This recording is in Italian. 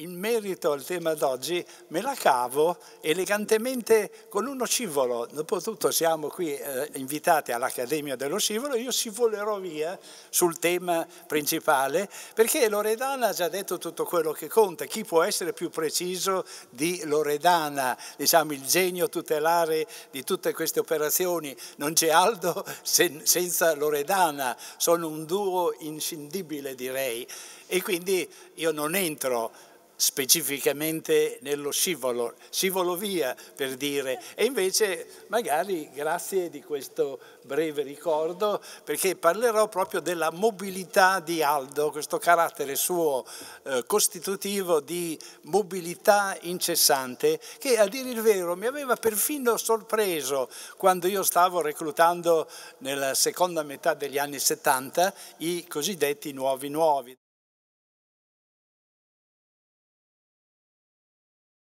in merito al tema d'oggi me la cavo elegantemente con uno scivolo. Dopotutto siamo qui eh, invitati all'Accademia dello Scivolo, io scivolerò via sul tema principale perché Loredana ha già detto tutto quello che conta. Chi può essere più preciso di Loredana, diciamo il genio tutelare di tutte queste operazioni? Non c'è Aldo sen senza Loredana, sono un duo inscindibile direi. E quindi io non entro specificamente nello scivolo, scivolo via per dire, e invece magari grazie di questo breve ricordo, perché parlerò proprio della mobilità di Aldo, questo carattere suo eh, costitutivo di mobilità incessante, che a dire il vero mi aveva perfino sorpreso quando io stavo reclutando nella seconda metà degli anni 70 i cosiddetti nuovi nuovi.